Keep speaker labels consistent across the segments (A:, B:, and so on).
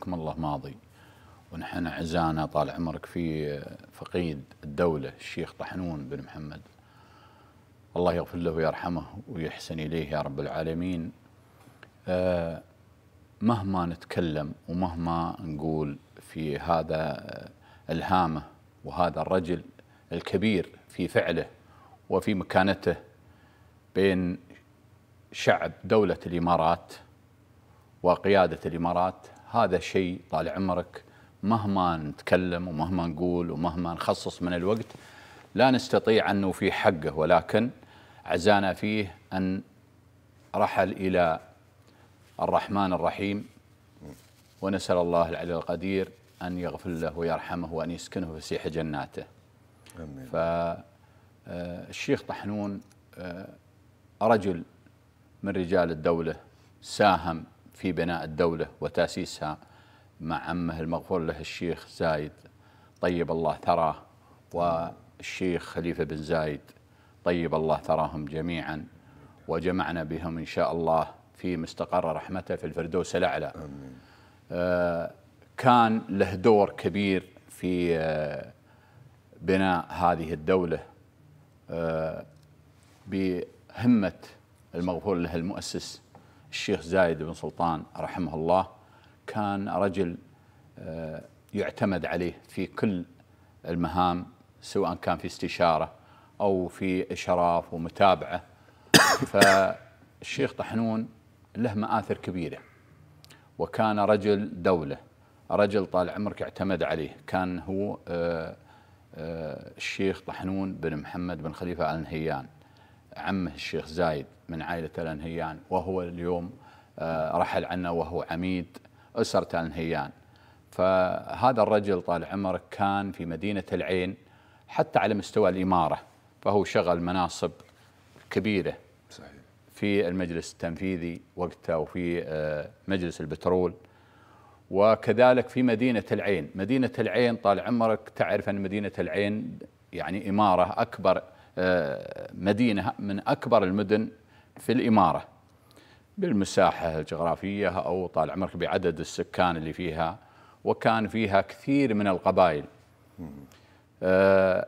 A: حكم الله ماضي ونحن عزانا طال عمرك في فقيد الدولة الشيخ طحنون بن محمد الله يغفر له ويرحمه ويحسن إليه يا رب العالمين آه، مهما نتكلم ومهما نقول في هذا الهامة وهذا الرجل الكبير في فعله وفي مكانته بين شعب دولة الإمارات وقيادة الإمارات هذا شيء طال عمرك مهما نتكلم ومهما نقول ومهما نخصص من الوقت لا نستطيع أن نوفي حقه ولكن عزانا فيه أن رحل إلى الرحمن الرحيم ونسأل الله العلي القدير أن يغفر له ويرحمه وأن يسكنه سيح جناته أمين فالشيخ آه، طحنون آه، رجل من رجال الدولة ساهم في بناء الدولة وتأسيسها مع عمه المغفور له الشيخ زايد طيب الله ثراه والشيخ خليفة بن زايد طيب الله ثراهم جميعا وجمعنا بهم إن شاء الله في مستقر رحمته في الفردوس الأعلى آمين. آه، كان له دور كبير في آه، بناء هذه الدولة آه، بهمة المغفور له المؤسس الشيخ زايد بن سلطان رحمه الله كان رجل آه، يعتمد عليه في كل المهام سواء كان في استشاره او في اشراف ومتابعه فالشيخ طحنون له مآثر كبيره وكان رجل دوله رجل طال عمرك اعتمد عليه كان هو آه، آه، الشيخ طحنون بن محمد بن خليفه ال نهيان عمه الشيخ زايد من عائلة الأنهيان وهو اليوم آه، رحل عنا وهو عميد أسرة الأنهيان فهذا الرجل طال عمرك كان في مدينة العين حتى على مستوى الإمارة فهو شغل مناصب كبيرة صحيح. في المجلس التنفيذي وقتها وفي آه، مجلس البترول وكذلك في مدينة العين مدينة العين طال عمرك تعرف أن مدينة العين يعني إمارة أكبر آه، مدينة من أكبر المدن في الإمارة بالمساحة الجغرافية أو طال عمرك بعدد السكان اللي فيها وكان فيها كثير من القبائل آه،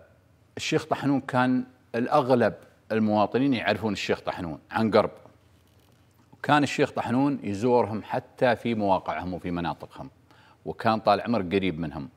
A: الشيخ طحنون كان الأغلب المواطنين يعرفون الشيخ طحنون عن قرب وكان الشيخ طحنون يزورهم حتى في مواقعهم وفي مناطقهم وكان طال عمر قريب منهم